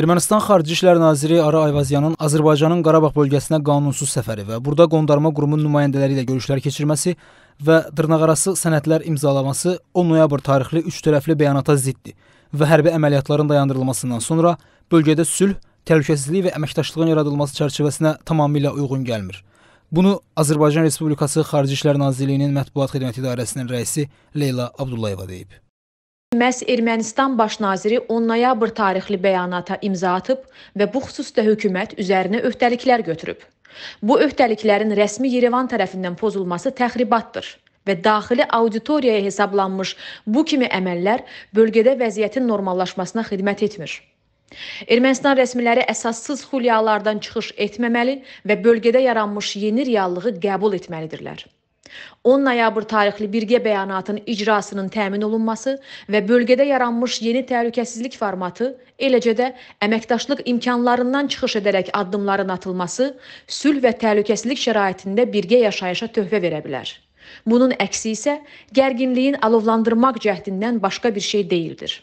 Ermənistan Xarici İşlər naziri Ara Ayvazyanın Azərbaycanın Qarabağ bölgəsinə qanunsuz səfəri və burada qondarma qurumun nümayəndələri ilə görüşlər keçirməsi və dırnaqarası sənədlər imzalaması 10 noyabr tarixli üç tərəfli bəyanata ziddir və hərbi əməliyyatların dayandırılmasından sonra bölgədə sülh, təhlükəsizlik və əməkdaşlığın yaradılması çərçivəsinə tamamilə uyğun gəlmir. Bunu Azərbaycan Respublikası Xarici İşlər Nazirliyinin Mətbuat Xidməti İdarəsinin rəisi Leyla Abdullayeva deyib. Məhz Ermənistan baş naziri 10 noyabr tarixli bəyanata imza atıb və bu xüsusda hökumət üzərinə öhdəliklər götürüb. Bu öhdəliklərin rəsmi Yerevan tərəfindən pozulması təxribatdır və daxili auditoriyaya hesablanmış bu kimi əməllər bölgədə vəziyyətin normallaşmasına xidmət etmir. Ermənistan rəsmiləri əsassız xülyalardan çıxış etməməli və bölgədə yaranmış yeni reallığı qəbul etməlidirlər. 10 noyabr tarixli birgə bəyanatın icrasının təmin olunması və bölgədə yaranmış yeni təhlükəsizlik formatı, eləcə də əməkdaşlıq imkanlarından çıxış edərək addımların atılması sülh və təhlükəsizlik şəraitində birgə yaşayışa töhfə verə bilər. Bunun əksi isə gərginliyin alovlandırmaq cəhdindən başqa bir şey deyildir.